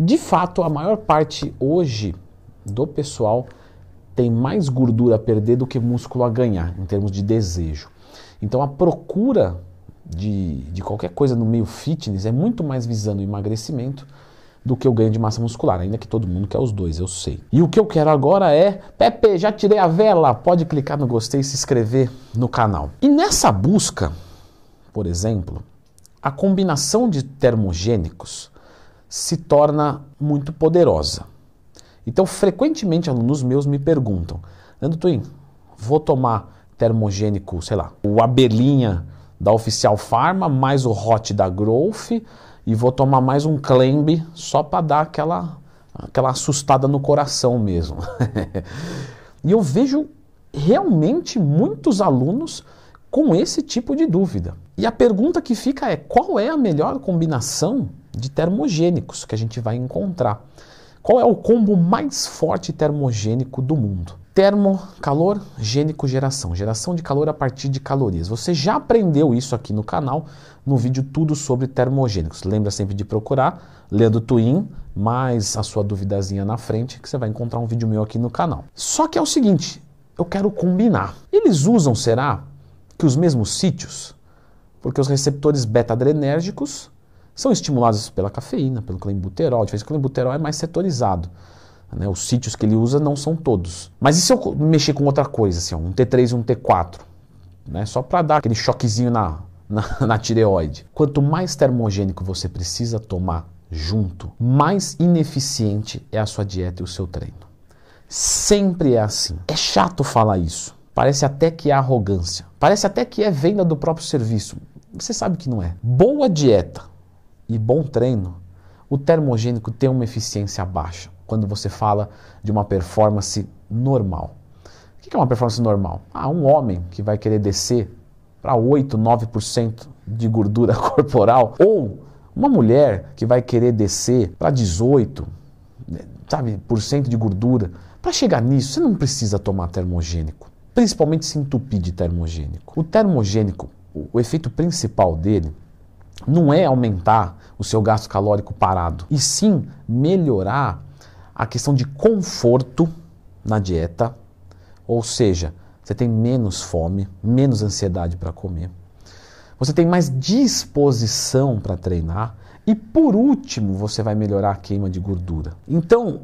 De fato, a maior parte hoje do pessoal tem mais gordura a perder do que músculo a ganhar, em termos de desejo. Então, a procura de, de qualquer coisa no meio fitness é muito mais visando o emagrecimento do que o ganho de massa muscular, ainda que todo mundo quer os dois, eu sei. E o que eu quero agora é, Pepe, já tirei a vela, pode clicar no gostei e se inscrever no canal. E nessa busca, por exemplo, a combinação de termogênicos se torna muito poderosa. Então, frequentemente, alunos meus me perguntam: "Ando Twin, vou tomar termogênico, sei lá, o Abelhinha da Oficial Pharma, mais o Hot da Growth, e vou tomar mais um Clembe só para dar aquela, aquela assustada no coração mesmo. e eu vejo realmente muitos alunos com esse tipo de dúvida. E a pergunta que fica é: qual é a melhor combinação de termogênicos que a gente vai encontrar. Qual é o combo mais forte termogênico do mundo? Termo, calor, gênico, geração. Geração de calor a partir de calorias. Você já aprendeu isso aqui no canal, no vídeo tudo sobre termogênicos. Lembra sempre de procurar lendo Twin, mais a sua duvidazinha na frente, que você vai encontrar um vídeo meu aqui no canal. Só que é o seguinte, eu quero combinar. Eles usam, será, que os mesmos sítios? Porque os receptores beta-adrenérgicos são estimuladas pela cafeína, pelo clenbuterol. De é vez o clenbuterol é mais setorizado. Né? Os sítios que ele usa não são todos. Mas e se eu mexer com outra coisa, assim, um T3 e um T4? Né? Só para dar aquele choquezinho na, na, na tireoide. Quanto mais termogênico você precisa tomar junto, mais ineficiente é a sua dieta e o seu treino. Sempre é assim. É chato falar isso. Parece até que é arrogância. Parece até que é venda do próprio serviço. Você sabe que não é. Boa dieta e bom treino, o termogênico tem uma eficiência baixa quando você fala de uma performance normal. O que é uma performance normal? Ah, um homem que vai querer descer para 8, 9% de gordura corporal, ou uma mulher que vai querer descer para 18, sabe, por cento de gordura. Para chegar nisso, você não precisa tomar termogênico, principalmente se entupir de termogênico. O termogênico, o efeito principal dele não é aumentar o seu gasto calórico parado, e sim melhorar a questão de conforto na dieta, ou seja, você tem menos fome, menos ansiedade para comer, você tem mais disposição para treinar e, por último, você vai melhorar a queima de gordura. Então,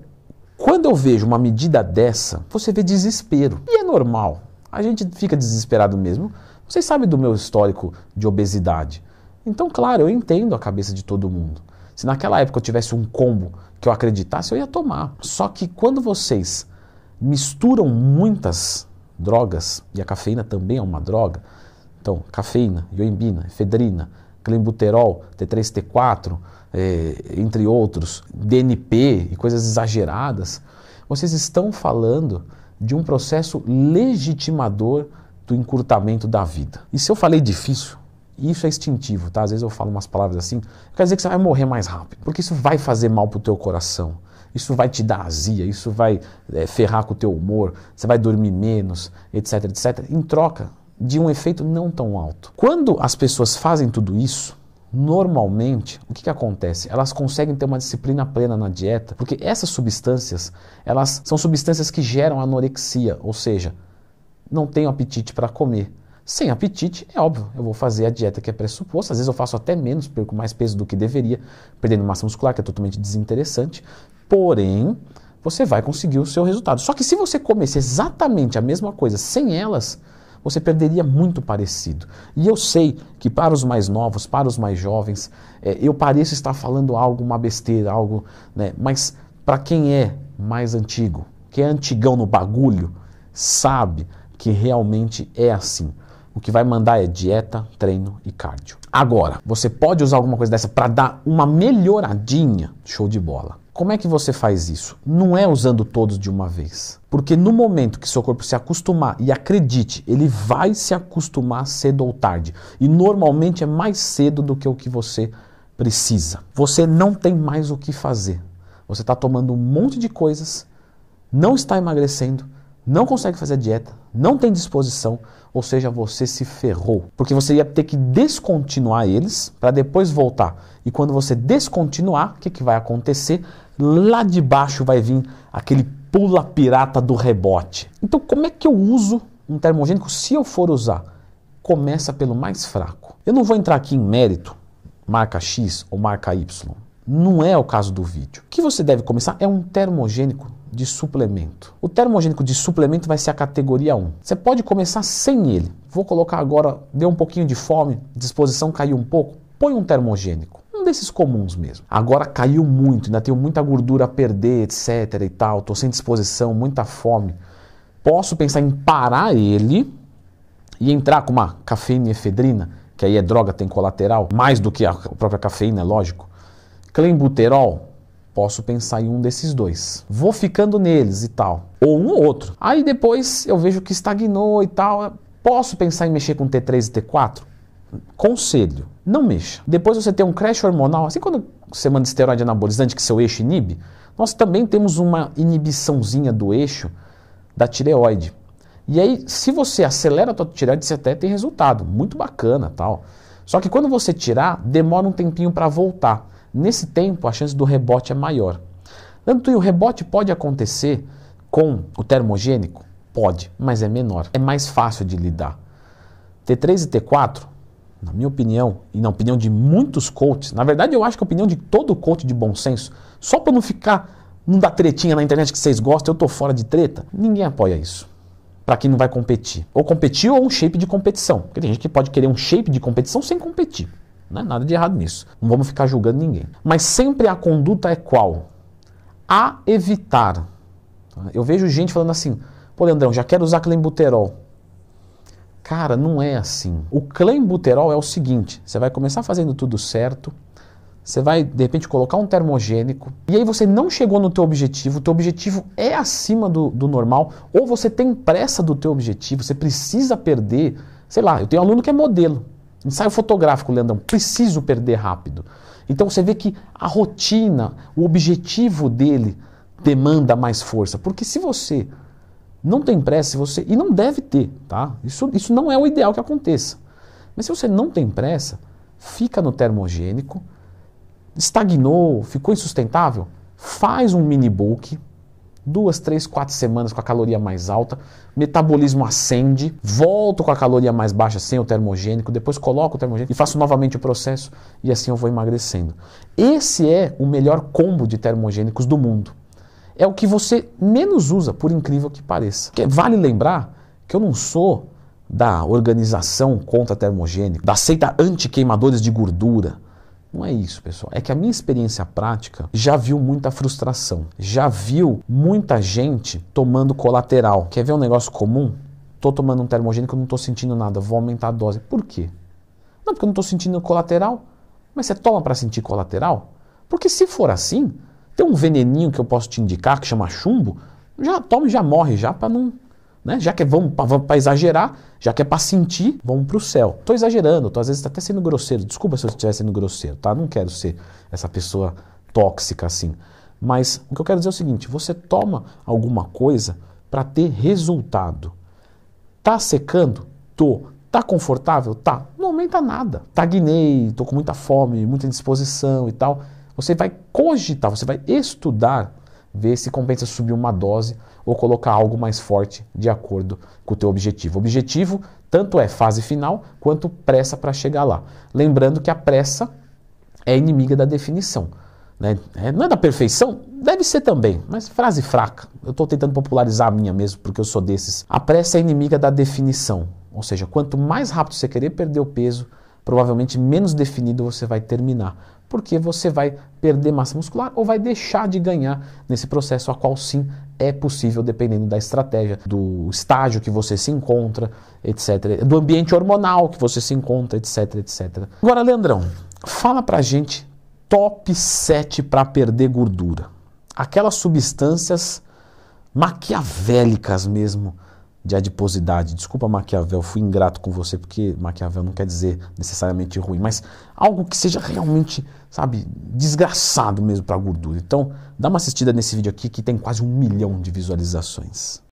quando eu vejo uma medida dessa, você vê desespero. E é normal. A gente fica desesperado mesmo. Vocês sabem do meu histórico de obesidade. Então, claro, eu entendo a cabeça de todo mundo. Se naquela época eu tivesse um combo que eu acreditasse, eu ia tomar. Só que quando vocês misturam muitas drogas, e a cafeína também é uma droga, então cafeína, ioimbina, efedrina, clenbuterol, T3-T4, é, eh, entre outros, DNP e coisas exageradas, vocês estão falando de um processo legitimador do encurtamento da vida. E se eu falei difícil, isso é instintivo, tá? Às vezes eu falo umas palavras assim, quer dizer que você vai morrer mais rápido, porque isso vai fazer mal pro teu coração. Isso vai te dar azia, isso vai é, ferrar com o teu humor, você vai dormir menos, etc, etc. Em troca de um efeito não tão alto. Quando as pessoas fazem tudo isso, normalmente, o que, que acontece? Elas conseguem ter uma disciplina plena na dieta, porque essas substâncias, elas são substâncias que geram anorexia, ou seja, não tem apetite para comer. Sem apetite, é óbvio, eu vou fazer a dieta que é pressuposta, às vezes eu faço até menos, perco mais peso do que deveria, perdendo massa muscular, que é totalmente desinteressante, porém, você vai conseguir o seu resultado. Só que se você comesse exatamente a mesma coisa sem elas, você perderia muito parecido. E eu sei que para os mais novos, para os mais jovens, é, eu pareço estar falando algo, uma besteira, algo, né? Mas para quem é mais antigo, que é antigão no bagulho, sabe que realmente é assim. O que vai mandar é dieta, treino e cardio. Agora, você pode usar alguma coisa dessa para dar uma melhoradinha? Show de bola. Como é que você faz isso? Não é usando todos de uma vez. Porque no momento que seu corpo se acostumar, e acredite, ele vai se acostumar cedo ou tarde. E normalmente é mais cedo do que o que você precisa. Você não tem mais o que fazer. Você está tomando um monte de coisas, não está emagrecendo, não consegue fazer dieta, não tem disposição, ou seja, você se ferrou, porque você ia ter que descontinuar eles para depois voltar. E quando você descontinuar, o que, que vai acontecer? Lá de baixo vai vir aquele pula pirata do rebote. Então, como é que eu uso um termogênico se eu for usar? Começa pelo mais fraco. Eu não vou entrar aqui em mérito, marca X ou marca Y. Não é o caso do vídeo. O que você deve começar é um termogênico de suplemento. O termogênico de suplemento vai ser a categoria 1. Você pode começar sem ele. Vou colocar agora, deu um pouquinho de fome, disposição caiu um pouco, põe um termogênico. Um desses comuns mesmo. Agora caiu muito, ainda tenho muita gordura a perder, etc e tal, tô sem disposição, muita fome. Posso pensar em parar ele e entrar com uma cafeína e efedrina, que aí é droga, tem colateral, mais do que a própria cafeína, é lógico Clenbuterol, posso pensar em um desses dois. Vou ficando neles e tal. Ou um ou outro. Aí depois eu vejo que estagnou e tal. Posso pensar em mexer com T3 e T4? Conselho, não mexa. Depois você tem um crash hormonal, assim quando você manda esteroide anabolizante que seu eixo inibe, nós também temos uma inibiçãozinha do eixo da tireoide. E aí, se você acelera a tua tireoide, você até tem resultado, muito bacana, tal. Só que quando você tirar, demora um tempinho para voltar. Nesse tempo, a chance do rebote é maior. Tanto e o rebote pode acontecer com o termogênico? Pode, mas é menor. É mais fácil de lidar. T3 e T4, na minha opinião, e na opinião de muitos coaches, na verdade eu acho que a opinião de todo coach de bom senso, só para não ficar, não dar tretinha na internet que vocês gostam, eu tô fora de treta, ninguém apoia isso. Para quem não vai competir. Ou competir ou um shape de competição. Porque tem gente que pode querer um shape de competição sem competir. Não é nada de errado nisso. Não vamos ficar julgando ninguém. Mas sempre a conduta é qual? A evitar. Eu vejo gente falando assim: pô, Leandrão, já quero usar clenbuterol. Cara, não é assim. O clenbuterol é o seguinte: você vai começar fazendo tudo certo, você vai de repente colocar um termogênico e aí você não chegou no teu objetivo, o teu objetivo é acima do, do normal, ou você tem pressa do teu objetivo, você precisa perder, sei lá, eu tenho um aluno que é modelo. Ensaio fotográfico, Leandrão, preciso perder rápido. Então você vê que a rotina, o objetivo dele demanda mais força. Porque se você não tem pressa, você. E não deve ter, tá? Isso, isso não é o ideal que aconteça. Mas se você não tem pressa, fica no termogênico, estagnou, ficou insustentável, faz um mini book, duas, três, quatro semanas com a caloria mais alta, metabolismo acende, volto com a caloria mais baixa sem o termogênico, depois coloco o termogênico e faço novamente o processo e assim eu vou emagrecendo. Esse é o melhor combo de termogênicos do mundo. É o que você menos usa, por incrível que pareça. Porque vale lembrar que eu não sou da organização contra termogênico, da seita anti-queimadores de gordura, não é isso, pessoal. É que a minha experiência prática já viu muita frustração, já viu muita gente tomando colateral. Quer ver um negócio comum? Tô tomando um termogênico, não tô sentindo nada, vou aumentar a dose. Por quê? Não, porque eu não tô sentindo colateral. Mas você toma para sentir colateral? Porque se for assim, tem um veneninho que eu posso te indicar que chama chumbo, já toma e já morre já para não né? Já que é, vamos para exagerar, já que é para sentir, vamos para o céu. Estou exagerando, tô às vezes até sendo grosseiro. Desculpa se eu estiver sendo grosseiro, tá? Não quero ser essa pessoa tóxica assim. Mas o que eu quero dizer é o seguinte: você toma alguma coisa para ter resultado. Tá secando? Tô. Tá confortável? Tá. Não aumenta nada. Tagnei, tô com muita fome, muita disposição e tal. Você vai cogitar, você vai estudar ver se compensa subir uma dose ou colocar algo mais forte de acordo com o teu objetivo. O objetivo tanto é fase final quanto pressa para chegar lá. Lembrando que a pressa é inimiga da definição. Né? É, não é da perfeição? Deve ser também, mas frase fraca. Eu estou tentando popularizar a minha mesmo, porque eu sou desses. A pressa é inimiga da definição. Ou seja, quanto mais rápido você querer perder o peso, provavelmente menos definido você vai terminar porque você vai perder massa muscular ou vai deixar de ganhar nesse processo, a qual sim é possível dependendo da estratégia, do estágio que você se encontra, etc, do ambiente hormonal que você se encontra, etc, etc. Agora, Leandrão, fala pra gente top 7 para perder gordura. Aquelas substâncias maquiavélicas mesmo de adiposidade. Desculpa, Maquiavel, fui ingrato com você, porque Maquiavel não quer dizer necessariamente ruim, mas algo que seja realmente, sabe, desgraçado mesmo para a gordura. Então, dá uma assistida nesse vídeo aqui que tem quase um milhão de visualizações.